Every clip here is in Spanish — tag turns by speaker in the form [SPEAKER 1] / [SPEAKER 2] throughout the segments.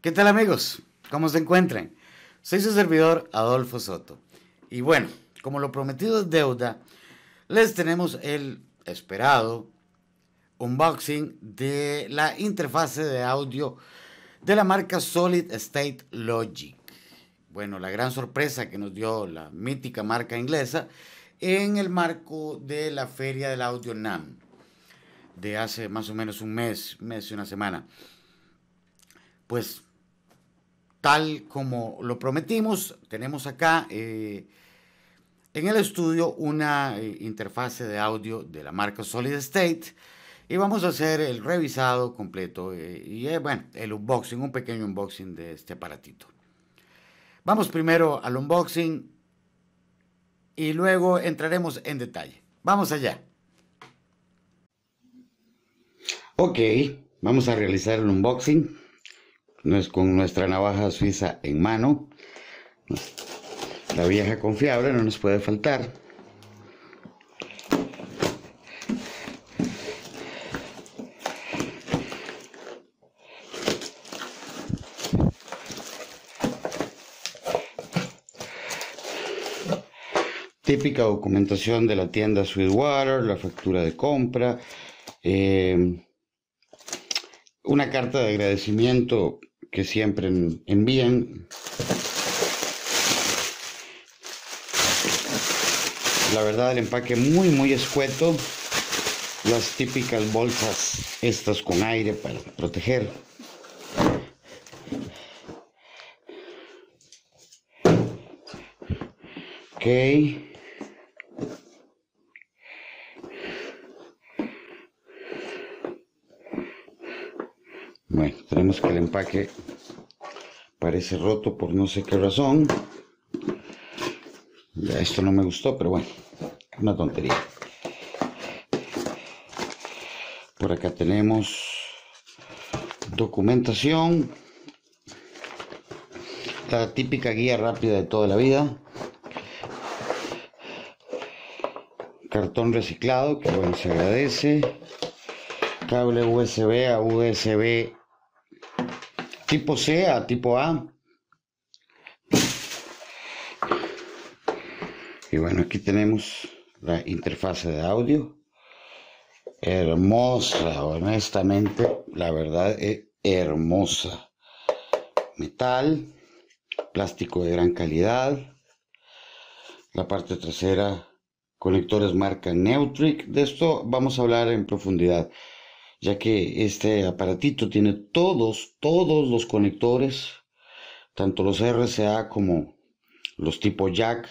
[SPEAKER 1] ¿Qué tal amigos? ¿Cómo se encuentran? Soy su servidor Adolfo Soto. Y bueno, como lo prometido es deuda, les tenemos el esperado unboxing de la interfase de audio de la marca Solid State Logic. Bueno, la gran sorpresa que nos dio la mítica marca inglesa en el marco de la feria del audio NAM de hace más o menos un mes, mes y una semana. Pues tal como lo prometimos, tenemos acá eh, en el estudio una eh, interfase de audio de la marca Solid State y vamos a hacer el revisado completo eh, y bueno, el unboxing, un pequeño unboxing de este aparatito. Vamos primero al unboxing y luego entraremos en detalle. Vamos allá. Ok, vamos a realizar el unboxing con nuestra navaja suiza en mano. La vieja confiable no nos puede faltar. Típica documentación de la tienda Sweetwater, la factura de compra, eh, una carta de agradecimiento que siempre envían. La verdad, el empaque muy, muy escueto. Las típicas bolsas, estas con aire para proteger. Ok. Bueno, tenemos que el empaque parece roto por no sé qué razón. Ya esto no me gustó, pero bueno, una tontería. Por acá tenemos documentación. La típica guía rápida de toda la vida. Cartón reciclado, que bueno, se agradece. Cable USB a USB tipo C a tipo A. Y bueno, aquí tenemos la interfase de audio. Hermosa, honestamente, la verdad es eh, hermosa. Metal, plástico de gran calidad. La parte trasera, conectores marca Neutric. De esto vamos a hablar en profundidad ya que este aparatito tiene todos, todos los conectores, tanto los RCA como los tipo jack,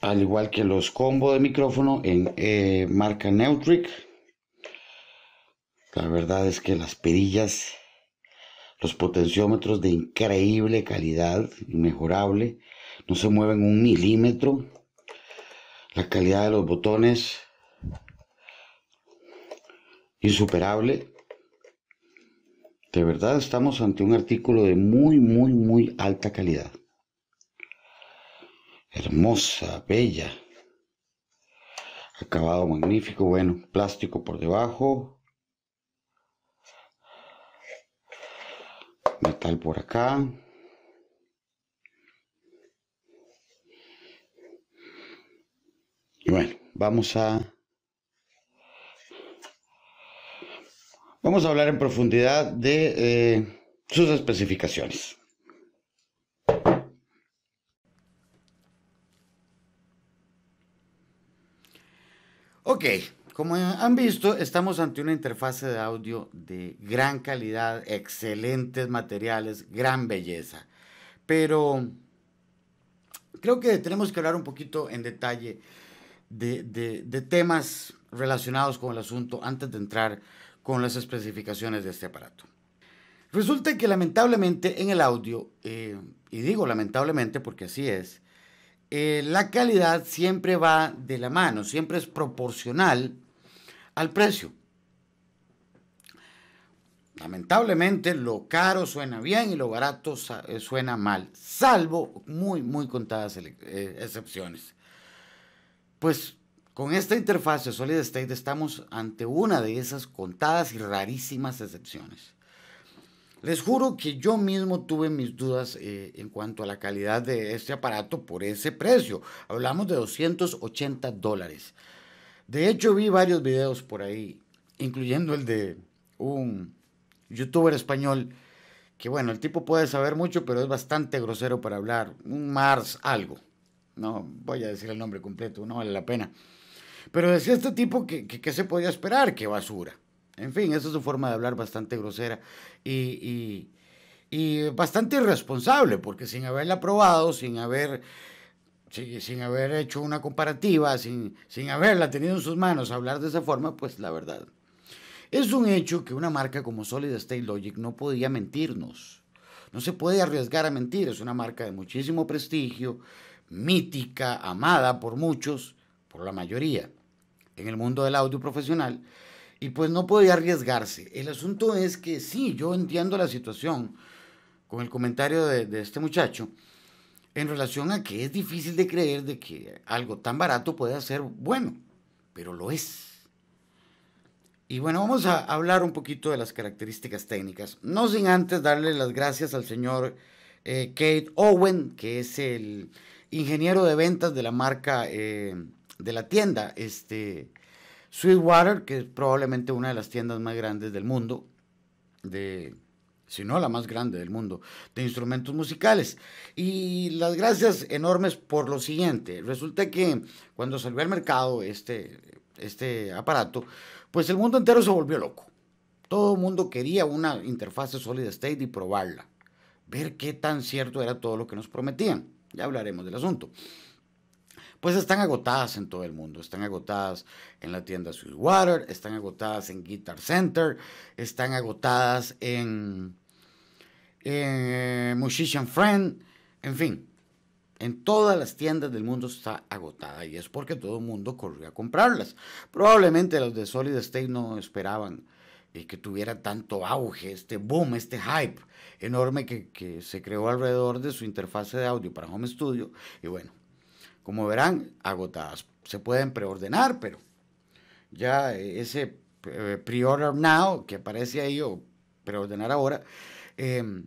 [SPEAKER 1] al igual que los combo de micrófono en eh, marca Neutric. La verdad es que las perillas, los potenciómetros de increíble calidad, inmejorable, no se mueven un milímetro. La calidad de los botones insuperable. De verdad estamos ante un artículo de muy, muy, muy alta calidad. Hermosa, bella. Acabado magnífico, bueno, plástico por debajo. Metal por acá. Y bueno, vamos a Vamos a hablar en profundidad de eh, sus especificaciones. Ok, como han visto, estamos ante una interfase de audio de gran calidad, excelentes materiales, gran belleza. Pero creo que tenemos que hablar un poquito en detalle de temas relacionados con el asunto antes de entrar con las especificaciones de este aparato. Resulta que lamentablemente en el audio, eh, y digo lamentablemente porque así es, eh, la calidad siempre va de la mano, siempre es proporcional al precio. Lamentablemente lo caro suena bien y lo barato eh, suena mal, salvo muy, muy contadas excepciones. Pues con esta interfaz de Solid State estamos ante una de esas contadas y rarísimas excepciones. Les juro que yo mismo tuve mis dudas eh, en cuanto a la calidad de este aparato por ese precio. Hablamos de 280 dólares. De hecho, vi varios videos por ahí, incluyendo el de un youtuber español, que bueno, el tipo puede saber mucho, pero es bastante grosero para hablar. Un Mars algo. No voy a decir el nombre completo, no vale la pena. Pero decía este tipo que, que, se podía esperar, qué basura. En fin, esa es su forma de hablar bastante grosera y, bastante irresponsable, porque sin haberla probado, sin haber, haber hecho una comparativa, sin, sin haberla tenido en sus manos, hablar de esa forma, pues la verdad. Es un hecho que una marca como Solid State Logic no podía mentirnos. No se puede arriesgar a mentir. Es una marca de muchísimo prestigio, mítica, amada por muchos la mayoría, en el mundo del audio profesional, y pues no podía arriesgarse. El asunto es que sí, yo entiendo la situación con el comentario de, este muchacho en relación a que es difícil de creer de que algo tan barato pueda ser bueno, pero lo es. Y bueno, vamos a hablar un poquito de las características técnicas. No sin antes darle las gracias al señor eh, Kate Owen, que es el ingeniero de ventas de la marca eh, de la tienda. Este, Sweetwater, que es probablemente una de las tiendas más grandes del mundo, de, si no la más grande del mundo, de instrumentos musicales. Y las gracias enormes por lo siguiente. Resulta que cuando salió al mercado este, este aparato, pues el mundo entero se volvió loco. Todo el mundo quería una interfase Solid State y probarla. Ver qué tan cierto era todo lo que nos prometían. Ya hablaremos del asunto pues están agotadas en todo el mundo. Están agotadas en la tienda Sweetwater, están agotadas en Guitar Center, están agotadas en, en eh, Musician Friend, en fin. En todas las tiendas del mundo está agotada y es porque todo el mundo corrió a comprarlas. Probablemente los de Solid State no esperaban eh, que tuviera tanto auge, este boom, este hype enorme que, que se creó alrededor de su interfase de audio para Home Studio. Y bueno, como verán, agotadas. Se pueden preordenar, pero ya eh, ese eh, pre now que aparece ahí o preordenar ahora, em,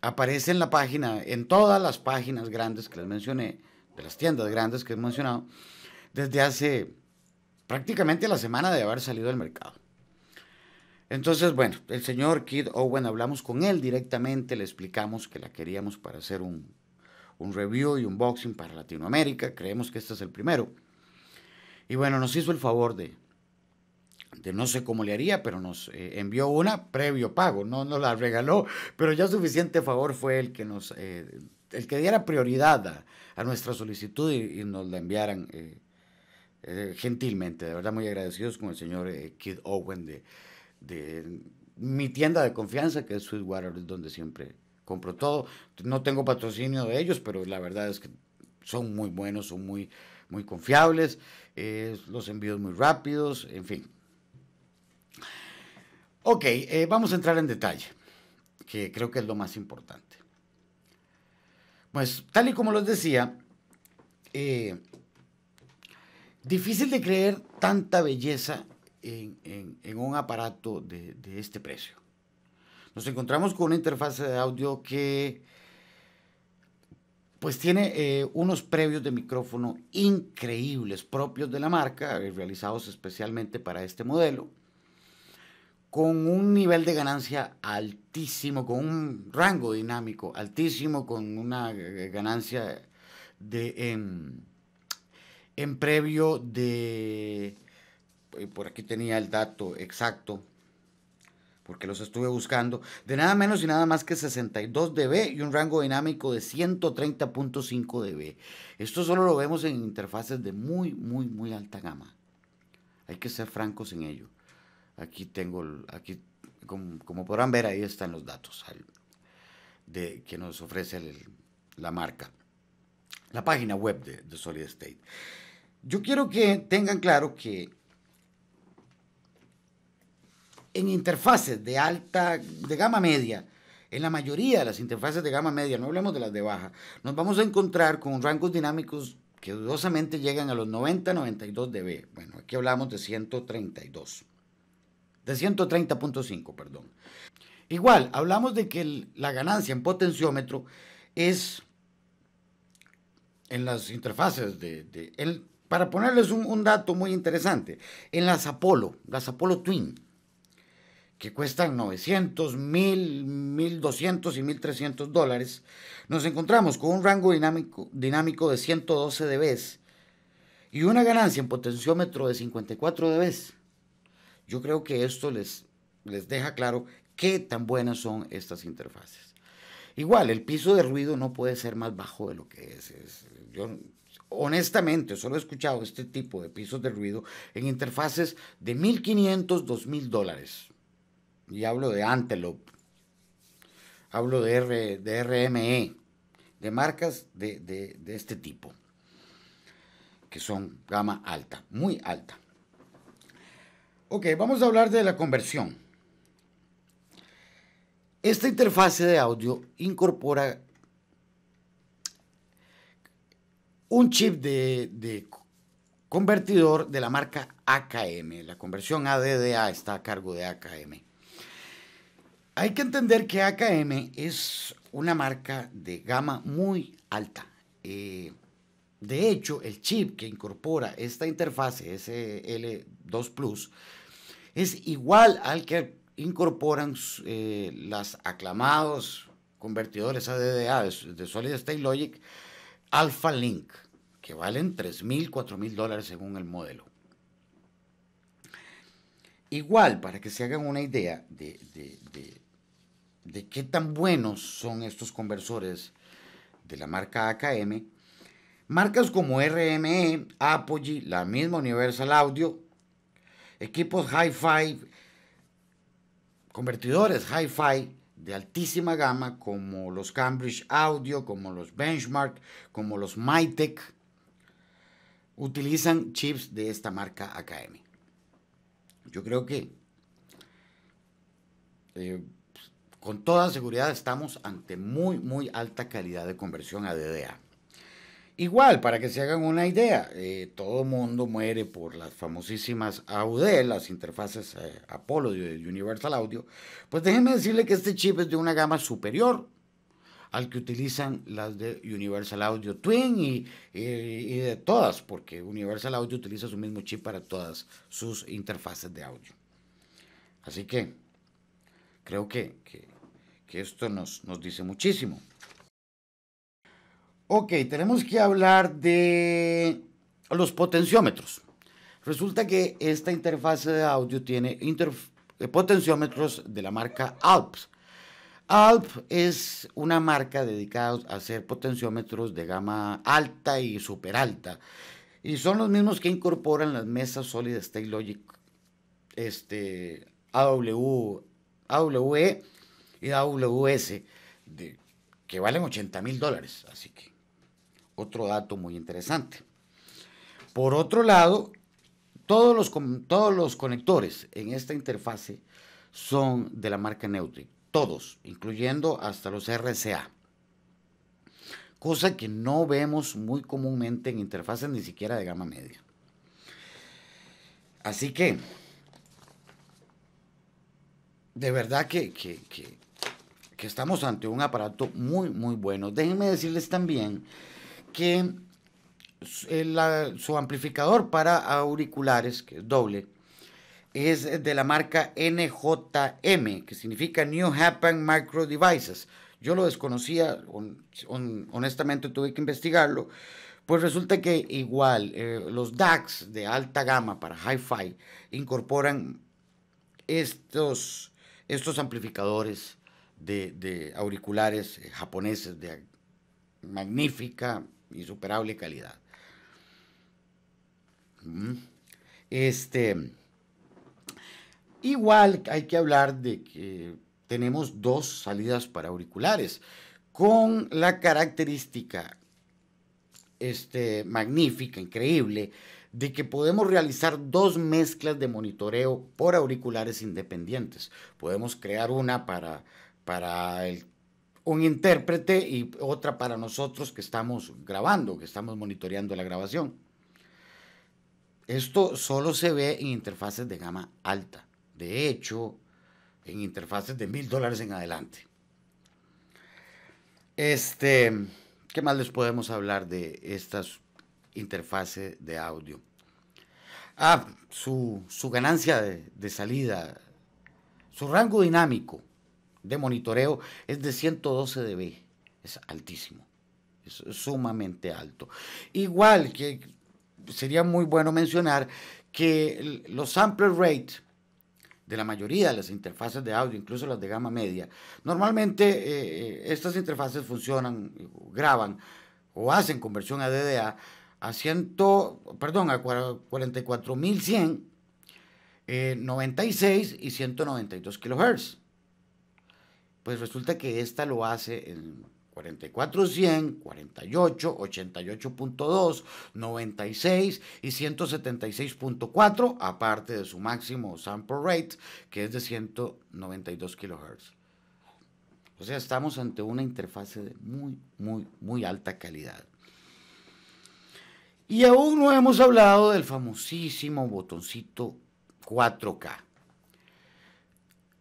[SPEAKER 1] aparece en la página, en todas las páginas grandes que les mencioné, de las tiendas grandes que he mencionado, desde hace prácticamente la semana de haber salido del mercado. Entonces, bueno, el señor Kid Owen, hablamos con él directamente, le explicamos que la queríamos para hacer un un review y un boxing para Latinoamérica. Creemos que este es el primero. Y bueno, nos hizo el favor de, de no sé cómo le haría, pero nos eh, envió una previo pago. No nos la regaló, pero ya suficiente favor fue el que nos, eh, el que diera prioridad a, nuestra solicitud y, nos la enviaran eh, gentilmente. De verdad, muy agradecidos con el señor Kid Owen de, de mi tienda de confianza, que es Sweetwater, donde siempre compro todo. No tengo patrocinio de ellos, pero la verdad es que son muy buenos, son muy, muy confiables, eh, los envíos muy rápidos, en fin. Ok, eh, vamos a entrar en detalle, que creo que es lo más importante. Pues tal y como les decía, eh, difícil de creer tanta belleza en, un aparato de este precio nos encontramos con una interfaz de eh, audio que pues tiene eh, unos previos de micrófono increíbles propios de la marca, eh, realizados especialmente para este modelo, con un nivel de ganancia altísimo, con un rango dinámico altísimo, con una ganancia de, em, en previo de, por aquí tenía el dato exacto, porque los estuve buscando, de nada menos y nada más que 62 dB y un rango dinámico de 130.5 dB. Esto solo lo vemos en interfaces de muy, muy, muy alta gama. Hay que ser francos en ello. Aquí tengo, aquí, como, podrán ver, ahí están los datos de, que nos ofrece la marca, la página web de Solid State. Yo quiero que tengan claro que en interfaces de alta, de gama media, en la mayoría de las interfaces de gama media, no hablemos de las de baja, nos vamos a encontrar con rangos dinámicos que dudosamente llegan a los 90-92 dB. Bueno, aquí hablamos de 132. De 130.5, perdón. Igual, hablamos de que la ganancia en potenciómetro es en las interfaces de... para ponerles un, un dato muy interesante, en las Apollo, las Apollo Twin, que cuestan 900, 1000, 1200 y 1300 dólares, nos encontramos con un rango dinámico, dinámico de 112 dB y una ganancia en potenciómetro de 54 dB. Yo creo que esto les, les deja claro qué tan buenas son estas interfaces. Igual, el piso de ruido no puede ser más bajo de lo que es. yo, honestamente, solo he escuchado este tipo de pisos de ruido en interfaces de 1.500, 2.000 dólares y hablo de Antelope, hablo de, de RME, de marcas de, este tipo, que son gama alta, muy alta. Ok, vamos a hablar de la conversión. Esta interfase de audio incorpora un chip de, de, convertidor de la marca AKM. La conversión ADDA está a cargo de AKM. Hay que entender que AKM es una marca de gama muy alta. Eh, de hecho, el chip que incorpora esta interfase SL2 Plus es igual al que incorporan eh, las aclamados convertidores ADDA de Solid State Logic Alpha Link, que valen 3.000, 4.000 dólares según el modelo. Igual, para que se hagan una idea de, de qué tan buenos son estos conversores de la marca AKM, marcas como RME, Apogee, la misma Universal Audio, equipos Hi-Fi, convertidores Hi-Fi de altísima gama como los Cambridge Audio, como los Benchmark, como los MyTech, utilizan chips de esta marca AKM. Yo creo que eh, con toda seguridad estamos ante muy, muy alta calidad de conversión a DDA. Igual, para que se hagan una idea, eh, todo mundo muere por las famosísimas AUD, las interfaces eh, Apollo de Universal Audio. Pues déjenme decirle que este chip es de una gama superior al que utilizan las de Universal Audio Twin y, de todas, porque Universal Audio utiliza su mismo chip para todas sus interfaces de audio. Así que creo que que esto nos, dice muchísimo. Ok, tenemos que hablar de los potenciómetros. Resulta que esta interfase de audio tiene eh, potenciómetros de la marca Alps. ALPS es una marca dedicada a hacer potenciómetros de gama alta y super alta. Y son los mismos que incorporan las mesas Solid State Logic este, AWE y AWS, de, que valen 80 mil dólares. Así que otro dato muy interesante. Por otro lado, todos los, todos los conectores en esta interfase son de la marca Neutri, todos, incluyendo hasta los RCA. Cosa que no vemos muy comúnmente en interfaces ni siquiera de gama media. Así que, de verdad que, que que estamos ante un aparato muy, muy bueno. Déjenme decirles también que eh, su amplificador para auriculares, que es doble, es de la marca NJM, que significa New Happen Micro Devices. Yo lo desconocía, honestamente tuve que investigarlo. Pues resulta que igual eh, los DACs de alta gama para hi-fi incorporan estos, estos amplificadores de, auriculares eh, japoneses de magnífica, y superable calidad. Este, igual hay que hablar de que tenemos dos salidas para auriculares con la característica este, magnífica, increíble, de que podemos realizar dos mezclas de monitoreo por auriculares independientes. Podemos crear una para para un intérprete y otra para nosotros que estamos grabando, que estamos monitoreando la grabación. Esto solo se ve en interfaces de gama alta. De hecho, en interfaces de mil dólares en adelante. Este, ¿qué más les podemos hablar de estas interfaces de audio? Ah, su, ganancia de, salida, su rango dinámico de monitoreo es de 112 dB. Es altísimo, es sumamente alto. Igual que sería muy bueno mencionar que los sample rate de la mayoría de las interfaces de audio, incluso las de gama media, normalmente eh, eh, estas interfaces funcionan, graban o hacen conversión a DDA a 100, perdón, a 44.100, 96 y 192 eh, kHz pues resulta que esta lo hace en 44100, 48, 88.2, 96 y 176.4, aparte de su máximo sample rate, que es de 192 kHz. O sea, estamos ante una interfase de muy, muy, muy alta calidad. Y aún no hemos hablado del famosísimo botoncito 4K.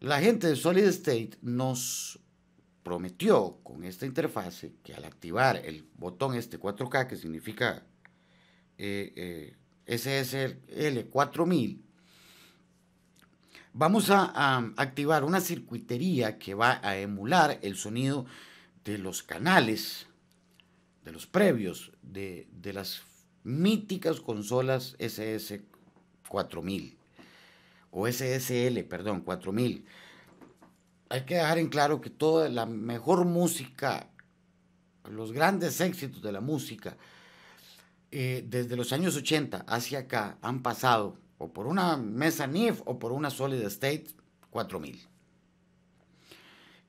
[SPEAKER 1] La gente de Solid State nos prometió con esta interfase que al activar el botón este 4K, que significa eh, eh, SSL 4000, vamos a, activar una circuitería que va a emular el sonido de los canales, de los previos, de, de las míticas consolas SS4000 o SSL, perdón, 4000. Hay que dejar en claro que toda la mejor música, los grandes éxitos de la música, eh, desde los años 80 hacia acá han pasado o por una mesa NIF o por una Solid State 4000.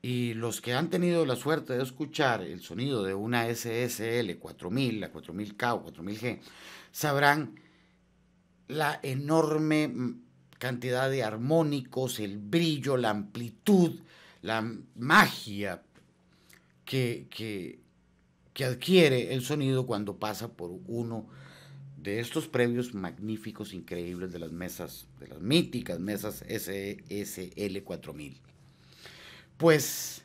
[SPEAKER 1] Y los que han tenido la suerte de escuchar el sonido de una SSL 4000, la 4000K o 4000G, sabrán la enorme cantidad de armónicos, el brillo, la amplitud, la magia que, que, adquiere el sonido cuando pasa por uno de estos previos magníficos, increíbles de las mesas, de las míticas mesas SSL 4000. Pues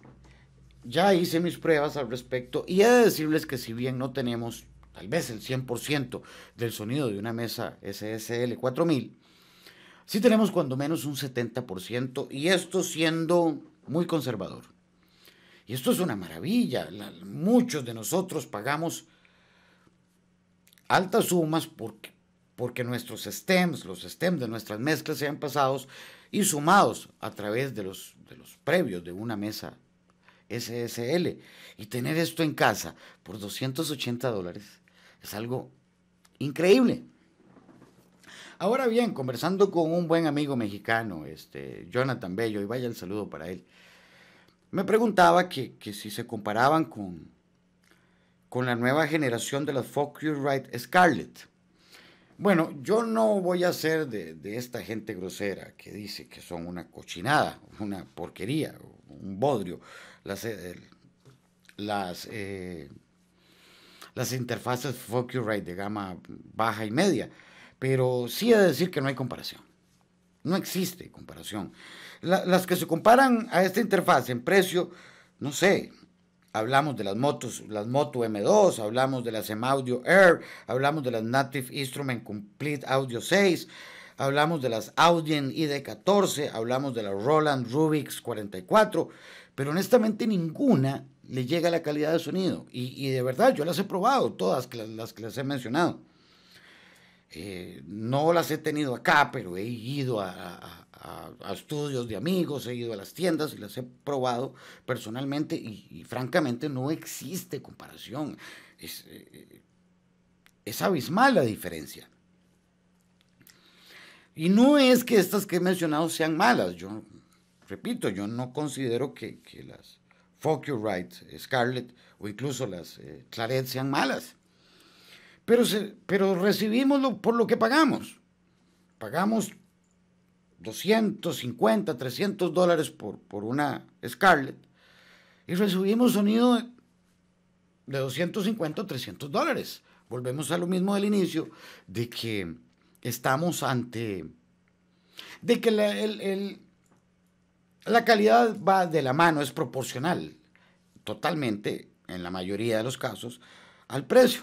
[SPEAKER 1] ya hice mis pruebas al respecto y he de decirles que si bien no tenemos tal vez el 100% del sonido de una mesa SSL 4000, sí tenemos cuando menos un 70%, y esto siendo muy conservador. Y esto es una maravilla. muchos de nosotros pagamos altas sumas porque, porque nuestros STEMs, los STEMs de nuestras mezclas sean pasados y sumados a través de los, de los previos de una mesa SSL. Y tener esto en casa por 280 dólares es algo increíble. Ahora bien, conversando con un buen amigo mexicano, este, Jonathan Bello, y vaya el saludo para él, me preguntaba que, si se comparaban con, con la nueva generación de las Focusrite Scarlett. Bueno, yo no voy a ser de, esta gente grosera que dice que son una cochinada, una porquería, un bodrio. Las, eh, las, eh, las interfaces Focusrite de gama baja y media. Pero sí he de decir que no hay comparación. No existe comparación. las que se comparan a esta interfaz en precio, no sé, hablamos de las motos, las Moto M2, hablamos de las M-Audio Air, hablamos de las Native Instrument Complete Audio 6, hablamos de las Audien ID14, hablamos de las Roland Rubix 44, pero honestamente ninguna le llega a la calidad de sonido. Y, y de verdad, yo las he probado, todas las que les he mencionado. Eh, no las he tenido acá, pero he ido a, estudios de amigos, he ido a las tiendas y las he probado personalmente y, francamente no existe comparación. Eh, es, abismal la diferencia. Y no es que estas que he mencionado sean malas. Yo repito, yo no considero que, que las Right Scarlett o incluso las eh, Claret sean malas pero, recibimos por lo que pagamos. Pagamos 250, 300 dólares por, por una Scarlett y recibimos sonido de, 250 o 300 dólares. Volvemos a lo mismo del inicio, de que estamos ante... de que la calidad va de la mano, es proporcional, totalmente, en la mayoría de los casos, al precio.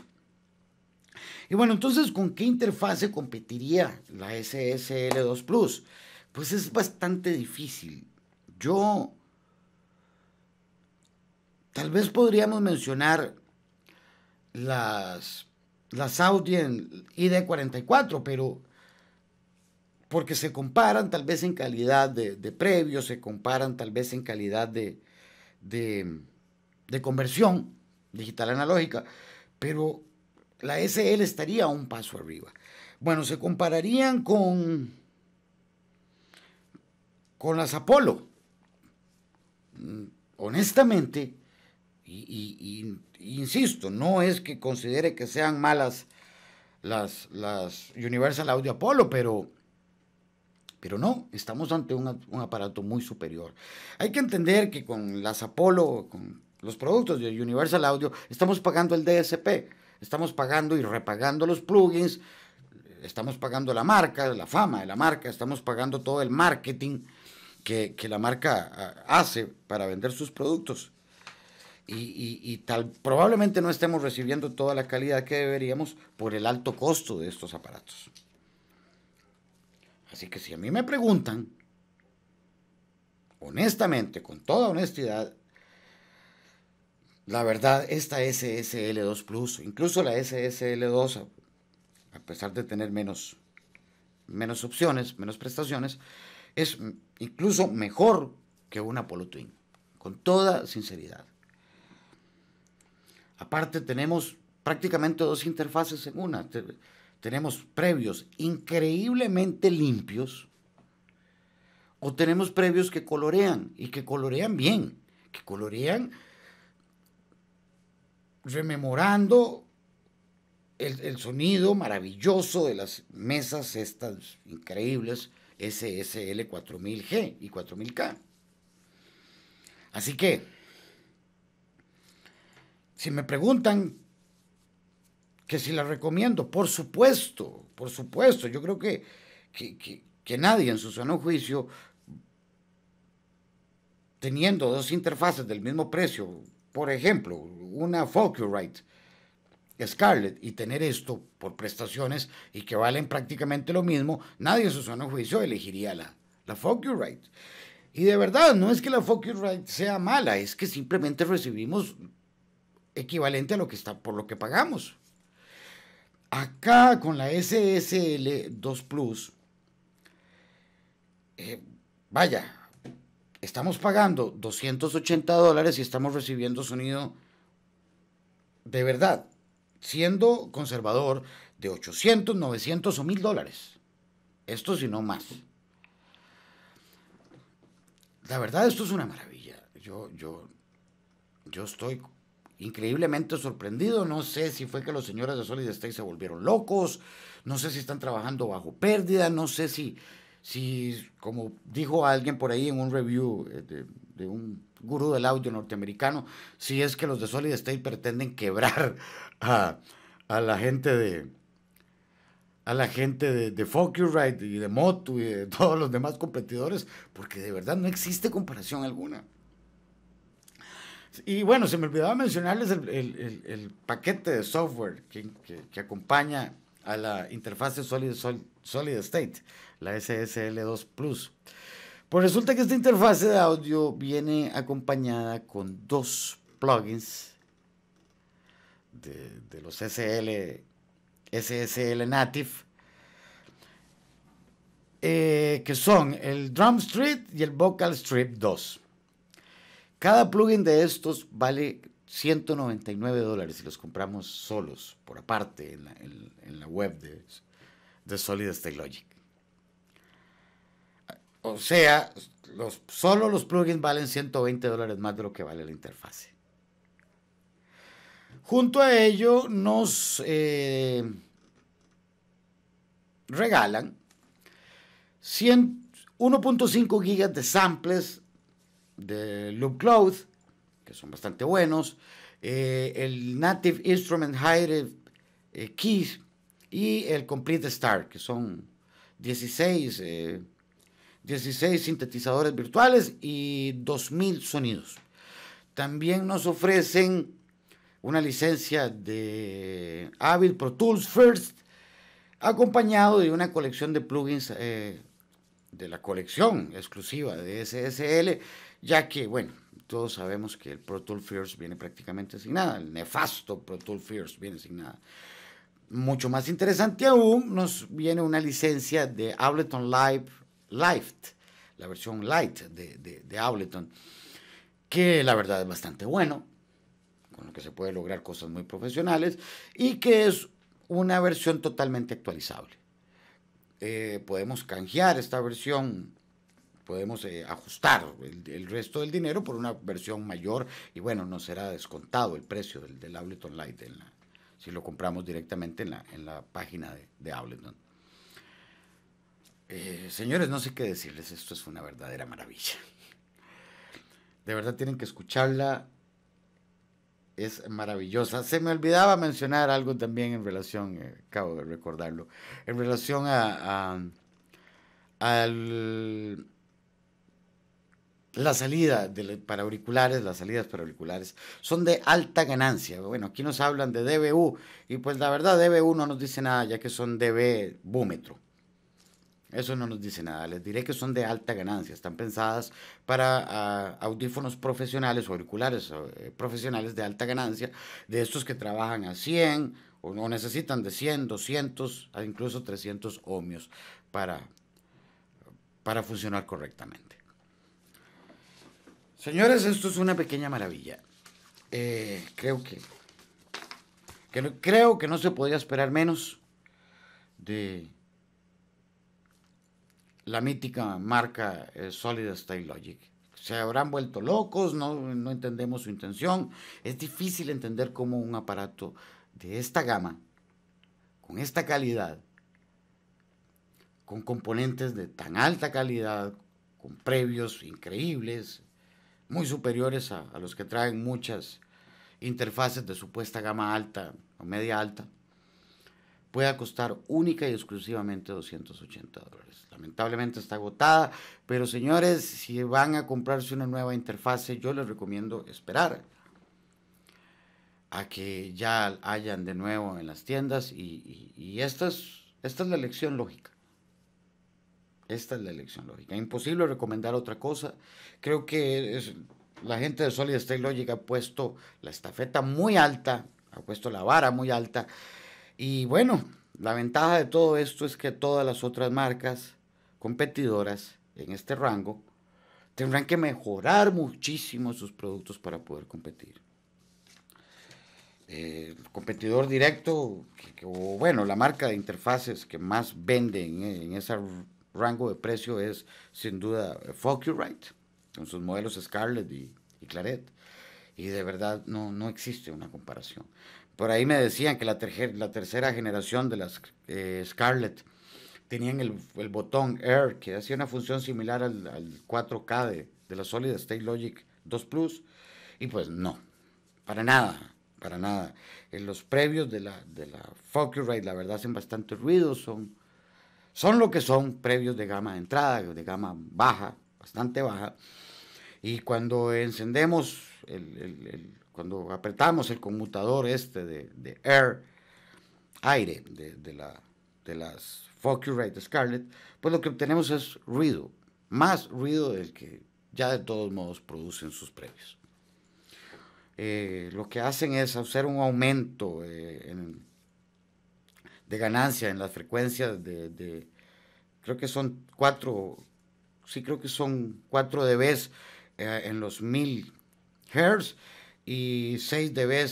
[SPEAKER 1] Y bueno, entonces, ¿con qué interfase competiría la SSL2 Plus? Pues es bastante difícil. Yo, tal vez podríamos mencionar las, las Audi en ID44, pero porque se comparan tal vez en calidad de, de previo, se comparan tal vez en calidad de, de, de conversión digital analógica, pero la SL estaría un paso arriba. Bueno, se compararían con, con las Apolo. Mm, honestamente, y, insisto, no es que considere que sean malas las, Universal Audio Apollo, pero, pero no, estamos ante un, un, aparato muy superior. Hay que entender que con las Apollo, con los productos de Universal Audio, estamos pagando el DSP Estamos pagando y repagando los plugins, estamos pagando la marca, la fama de la marca, estamos pagando todo el marketing que, la marca ah, hace para vender sus productos. Y, tal, probablemente no estemos recibiendo toda la calidad que deberíamos por el alto costo de estos aparatos. Así que si a mí me preguntan, honestamente, con toda honestidad, la verdad, esta SSL2 Plus, incluso la SSL2, a pesar de tener menos, menos opciones, menos prestaciones, es incluso mejor que una Polo Twin, con toda sinceridad. Aparte tenemos prácticamente dos interfaces en una. Tenemos previos increíblemente limpios o tenemos previos que colorean y que colorean bien, que colorean rememorando el, sonido maravilloso de las mesas estas increíbles SSL 4000G y 4000K. Así que, si me preguntan que si la recomiendo, por supuesto, por supuesto, yo creo que, que, que nadie en su sano juicio, teniendo dos interfaces del mismo precio, por ejemplo, una Focusrite Scarlett y tener esto por prestaciones y que valen prácticamente lo mismo, nadie en su sano juicio elegiría la, la Focusrite. Y de verdad, no es que la Focusrite sea mala, es que simplemente recibimos equivalente a lo que está por lo que pagamos. Acá con la SSL 2 Plus, eh, vaya, estamos pagando 280 dólares y estamos recibiendo sonido de verdad, siendo conservador de 800, 900 o 1000 dólares. Esto si no más. La verdad, esto es una maravilla. Yo, yo, yo estoy increíblemente sorprendido. No sé si fue que los señores de Solid State se volvieron locos. No sé si están trabajando bajo pérdida. No sé si si, como dijo alguien por ahí en un review eh, de, un gurú del audio norteamericano, si es que los de Solid State pretenden quebrar a, la gente de a la gente de, de Focusrite y de Motu y de todos los demás competidores, porque de verdad no existe comparación alguna. Y bueno, se me olvidaba mencionarles el, paquete de software que, acompaña a la interfaz de Solid, Solid State la SSL2 Plus. Pues resulta que esta interfase de audio viene acompañada con dos plugins de, los SL, SSL Native, eh, que son el Drum Street y el Vocal Strip 2. Cada plugin de estos vale 199 dólares si los compramos solos, por aparte, en la, web de, de Solid State Logic. O sea, solo los plugins valen 120 dólares más de lo que vale la interfase. Junto a ello nos eh, regalan 1.5 gigas de samples de Loop Cloud, que son bastante buenos, eh, el Native Instrument High eh, Keys y el Complete Star, que son 16 16 sintetizadores virtuales y 2.000 sonidos. También nos ofrecen una licencia de Avid Pro Tools First, acompañado de una colección de plugins eh, de la colección exclusiva de SSL, ya que, bueno, todos sabemos que el Pro Tools First viene prácticamente sin nada, el nefasto Pro Tools First viene sin nada. Mucho más interesante aún, nos viene una licencia de Ableton Live Light, la versión light de, de, Ableton, que la verdad es bastante bueno, con lo que se puede lograr cosas muy profesionales y que es una versión totalmente actualizable. Eh, podemos canjear esta versión, podemos eh, ajustar el, resto del dinero por una versión mayor y bueno, no será descontado el precio del, del Ableton Light si lo compramos directamente en la, en la página de, de Ableton. Eh, señores, no sé qué decirles, esto es una verdadera maravilla. De verdad tienen que escucharla, es maravillosa. Se me olvidaba mencionar algo también en relación, eh, acabo de recordarlo, en relación a, la salida para auriculares, las salidas para auriculares son de alta ganancia. Bueno, aquí nos hablan de DBU y pues la verdad DBU no nos dice nada ya que son DB búmetro. Eso no nos dice nada. Les diré que son de alta ganancia. Están pensadas para ah, audífonos profesionales auriculares eh, profesionales de alta ganancia, de estos que trabajan a 100 o, no necesitan de 100, 200, incluso 300 ohmios para, para funcionar correctamente. Señores, esto es una pequeña maravilla. Eh, creo que, que creo que no se podía esperar menos de la mítica marca eh, Solid State Logic. Se habrán vuelto locos, no, entendemos su intención. Es difícil entender cómo un aparato de esta gama, con esta calidad, con componentes de tan alta calidad, con previos increíbles, muy superiores a los que traen muchas interfaces de supuesta gama alta o media alta, puede costar única y exclusivamente 280 dólares. Lamentablemente está agotada, pero señores, si van a comprarse una nueva interfase, yo les recomiendo esperar a que ya hayan de nuevo en las tiendas y, esta, es, es la elección lógica. Esta es la elección lógica. Imposible recomendar otra cosa. Creo que es, la gente de Solid State Logic ha puesto la estafeta muy alta, ha puesto la vara muy alta y bueno, la ventaja de todo esto es que todas las otras marcas competidoras en este rango tendrán que mejorar muchísimo sus productos para poder competir. el eh, competidor directo, o bueno, la marca de interfaces que más vende en, ese rango de precio es sin duda Focusrite, con sus modelos Scarlett y, Claret. Y de verdad no, no existe una comparación. Por ahí me decían que la, tercera generación de las eh, Scarlett tenían el, botón Air, que hacía una función similar al, 4K de, la Solid State Logic 2 Plus, y pues no, para nada, para nada. En eh, los previos de la, de la la verdad, hacen bastante ruido, son, son lo que son previos de gama de entrada, de gama baja, bastante baja. Y cuando encendemos el cuando apretamos el conmutador este de, air, aire, de, de, la, de las Focusrite Scarlett, pues lo que obtenemos es ruido, más ruido del que ya de todos modos producen sus previos. Eh, lo que hacen es hacer un aumento eh, de ganancia en las frecuencias de, creo que son cuatro, sí creo que son cuatro dBs eh, en los mil Hz y 6 dB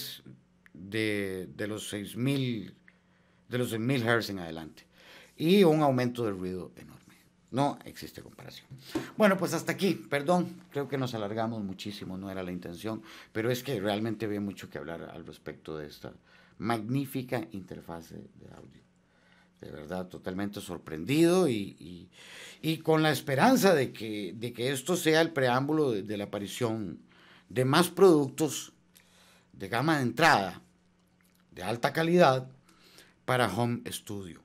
[SPEAKER 1] de, de los 6000 de los 6000 Hz en adelante y un aumento de ruido enorme. No existe comparación. Bueno, pues hasta aquí, perdón, creo que nos alargamos muchísimo, no era la intención, pero es que realmente había mucho que hablar al respecto de esta magnífica interfase de audio. De verdad, totalmente sorprendido y, y, con la esperanza de que, de que esto sea el preámbulo de, de la aparición de más productos de gama de entrada de alta calidad para home studio.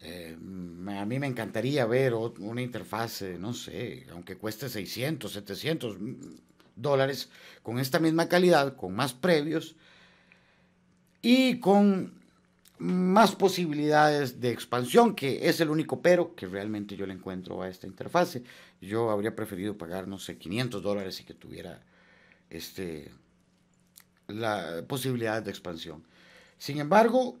[SPEAKER 1] Eh, a mí me encantaría ver una interfaz, no sé, aunque cueste 600, 700 dólares, con esta misma calidad, con más previos y con más posibilidades de expansión, que es el único pero que realmente yo le encuentro a esta interfase. Yo habría preferido pagar, no sé, 500 dólares y que tuviera este, la posibilidad de expansión. Sin embargo,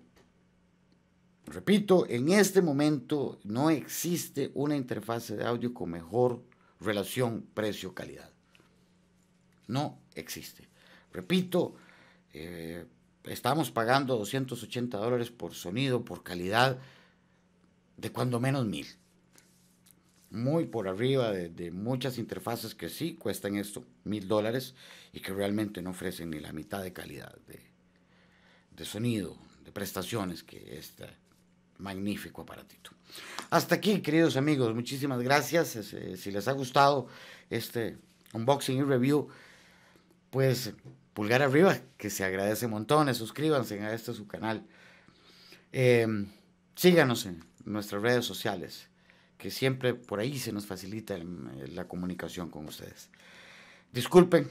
[SPEAKER 1] repito, en este momento no existe una interfase de audio con mejor relación precio-calidad. No existe. Repito, eh, Estamos pagando 280 dólares por sonido, por calidad, de cuando menos mil. Muy por arriba de, muchas interfaces que sí cuestan esto, mil dólares, y que realmente no ofrecen ni la mitad de calidad de, sonido, de prestaciones que este magnífico aparatito. Hasta aquí, queridos amigos, muchísimas gracias. Eh, si les ha gustado este unboxing y review, pues pulgar arriba, que se agradece montones, suscríbanse a este su canal. Em, síganos en nuestras redes sociales, que siempre por ahí se nos facilita eh, la comunicación con ustedes. Disculpen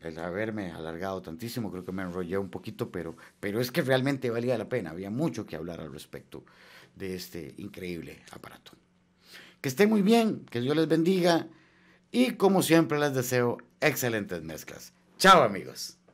[SPEAKER 1] el haberme alargado tantísimo, creo que me enrollé un poquito, pero, pero es que realmente valía la pena, había mucho que hablar al respecto de este increíble aparato. Que estén muy bien, que Dios les bendiga y como siempre les deseo excelentes mezclas. Chao amigos.